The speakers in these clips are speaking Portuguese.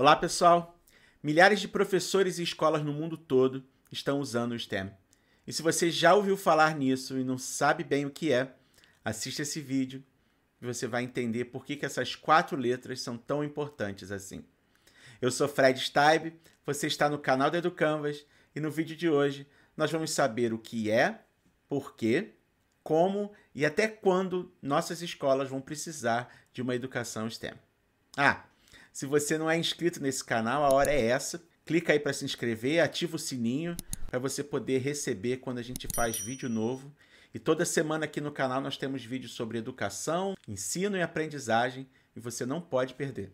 Olá, pessoal! Milhares de professores e escolas no mundo todo estão usando o STEM. E se você já ouviu falar nisso e não sabe bem o que é, assista esse vídeo e você vai entender por que, que essas quatro letras são tão importantes assim. Eu sou Fred Steib, você está no canal da Educanvas e no vídeo de hoje nós vamos saber o que é, por quê, como e até quando nossas escolas vão precisar de uma educação STEM. Ah, se você não é inscrito nesse canal, a hora é essa. Clica aí para se inscrever, ativa o sininho para você poder receber quando a gente faz vídeo novo. E toda semana aqui no canal nós temos vídeos sobre educação, ensino e aprendizagem e você não pode perder.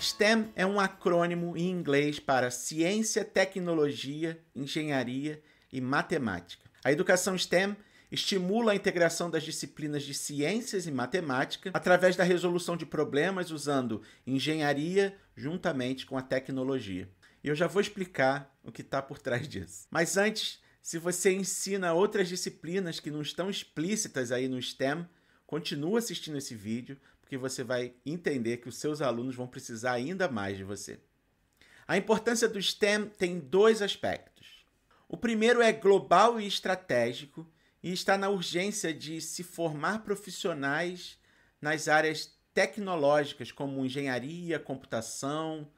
STEM é um acrônimo em inglês para Ciência, Tecnologia, Engenharia e Matemática. A educação STEM estimula a integração das disciplinas de ciências e matemática através da resolução de problemas usando engenharia juntamente com a tecnologia. E eu já vou explicar o que está por trás disso. Mas antes, se você ensina outras disciplinas que não estão explícitas aí no STEM, Continua assistindo esse vídeo, porque você vai entender que os seus alunos vão precisar ainda mais de você. A importância do STEM tem dois aspectos. O primeiro é global e estratégico e está na urgência de se formar profissionais nas áreas tecnológicas, como engenharia, computação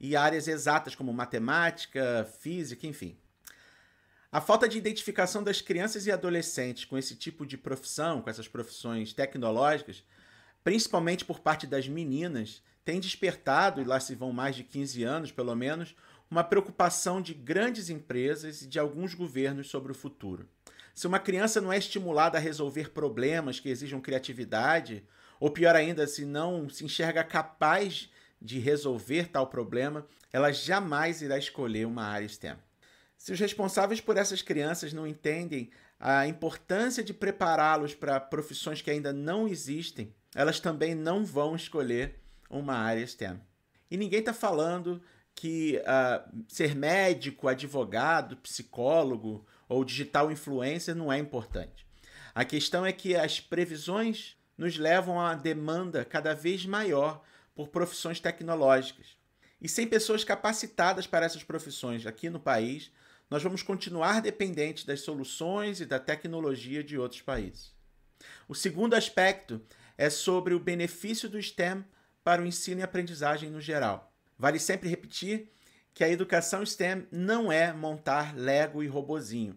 e áreas exatas, como matemática, física, enfim. A falta de identificação das crianças e adolescentes com esse tipo de profissão, com essas profissões tecnológicas, principalmente por parte das meninas, tem despertado, e lá se vão mais de 15 anos pelo menos, uma preocupação de grandes empresas e de alguns governos sobre o futuro. Se uma criança não é estimulada a resolver problemas que exijam criatividade, ou pior ainda, se não se enxerga capaz de resolver tal problema, ela jamais irá escolher uma área STEM. Se os responsáveis por essas crianças não entendem a importância de prepará-los para profissões que ainda não existem, elas também não vão escolher uma área STEM. E ninguém está falando que uh, ser médico, advogado, psicólogo ou digital influencer não é importante. A questão é que as previsões nos levam a uma demanda cada vez maior por profissões tecnológicas. E sem pessoas capacitadas para essas profissões aqui no país, nós vamos continuar dependentes das soluções e da tecnologia de outros países. O segundo aspecto é sobre o benefício do STEM para o ensino e aprendizagem no geral. Vale sempre repetir que a educação STEM não é montar Lego e robozinho.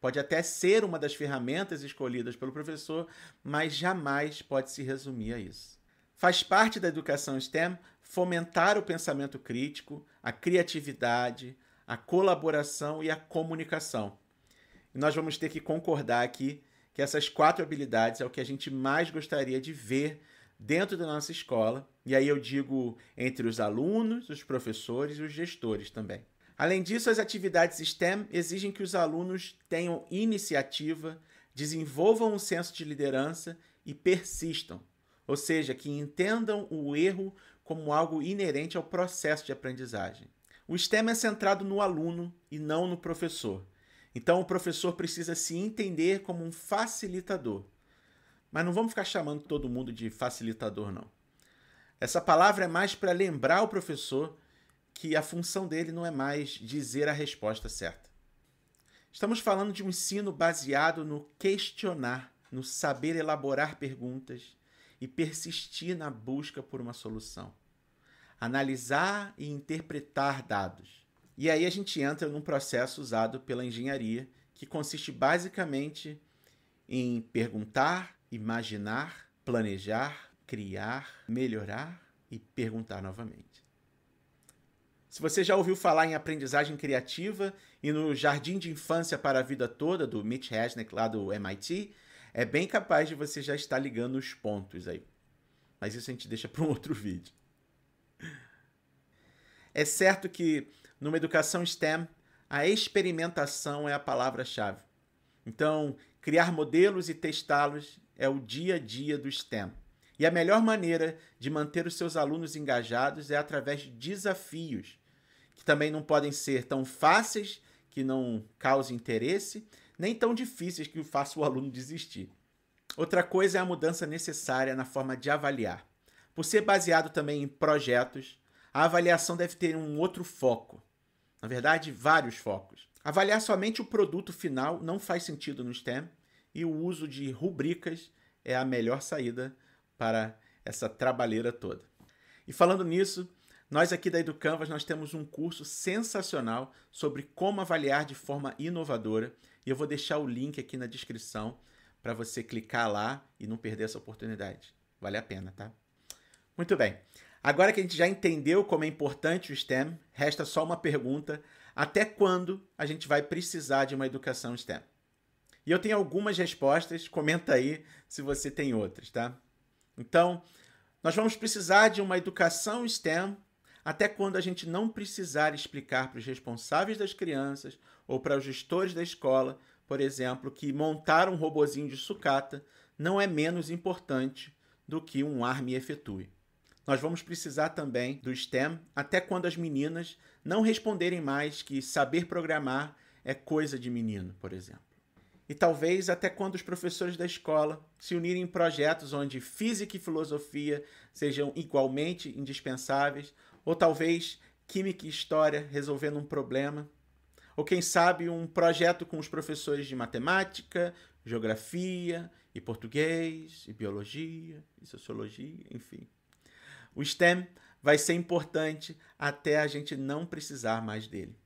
Pode até ser uma das ferramentas escolhidas pelo professor, mas jamais pode se resumir a isso. Faz parte da educação STEM fomentar o pensamento crítico, a criatividade, a colaboração e a comunicação. E nós vamos ter que concordar aqui que essas quatro habilidades é o que a gente mais gostaria de ver dentro da nossa escola, e aí eu digo entre os alunos, os professores e os gestores também. Além disso, as atividades STEM exigem que os alunos tenham iniciativa, desenvolvam um senso de liderança e persistam, ou seja, que entendam o erro como algo inerente ao processo de aprendizagem. O STEM é centrado no aluno e não no professor. Então o professor precisa se entender como um facilitador. Mas não vamos ficar chamando todo mundo de facilitador, não. Essa palavra é mais para lembrar o professor que a função dele não é mais dizer a resposta certa. Estamos falando de um ensino baseado no questionar, no saber elaborar perguntas e persistir na busca por uma solução analisar e interpretar dados. E aí a gente entra num processo usado pela engenharia, que consiste basicamente em perguntar, imaginar, planejar, criar, melhorar e perguntar novamente. Se você já ouviu falar em aprendizagem criativa e no Jardim de Infância para a Vida Toda, do Mitch Resnick, lá do MIT, é bem capaz de você já estar ligando os pontos aí. Mas isso a gente deixa para um outro vídeo. É certo que numa educação STEM, a experimentação é a palavra-chave. Então, criar modelos e testá-los é o dia a dia do STEM. E a melhor maneira de manter os seus alunos engajados é através de desafios, que também não podem ser tão fáceis que não causem interesse, nem tão difíceis que façam o aluno desistir. Outra coisa é a mudança necessária na forma de avaliar. Por ser baseado também em projetos, a avaliação deve ter um outro foco. Na verdade, vários focos. Avaliar somente o produto final não faz sentido no STEM e o uso de rubricas é a melhor saída para essa trabalheira toda. E falando nisso, nós aqui da EduCanvas nós temos um curso sensacional sobre como avaliar de forma inovadora e eu vou deixar o link aqui na descrição para você clicar lá e não perder essa oportunidade. Vale a pena, tá? Muito bem. Agora que a gente já entendeu como é importante o STEM, resta só uma pergunta: até quando a gente vai precisar de uma educação STEM? E eu tenho algumas respostas, comenta aí se você tem outras, tá? Então, nós vamos precisar de uma educação STEM até quando a gente não precisar explicar para os responsáveis das crianças ou para os gestores da escola, por exemplo, que montar um robozinho de sucata não é menos importante do que um arme efetue. Nós vamos precisar também do STEM até quando as meninas não responderem mais que saber programar é coisa de menino, por exemplo. E talvez até quando os professores da escola se unirem em projetos onde física e filosofia sejam igualmente indispensáveis, ou talvez química e história resolvendo um problema, ou quem sabe um projeto com os professores de matemática, geografia e português e biologia e sociologia, enfim. O STEM vai ser importante até a gente não precisar mais dele.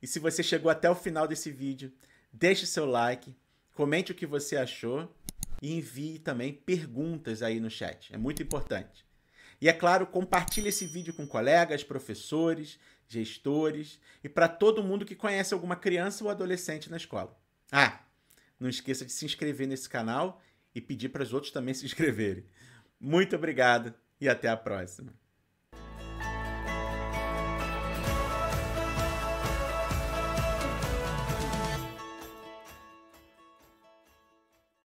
E se você chegou até o final desse vídeo, deixe seu like, comente o que você achou e envie também perguntas aí no chat. É muito importante. E é claro, compartilhe esse vídeo com colegas, professores, gestores e para todo mundo que conhece alguma criança ou adolescente na escola. Ah, não esqueça de se inscrever nesse canal e pedir para os outros também se inscreverem. Muito obrigado e até a próxima.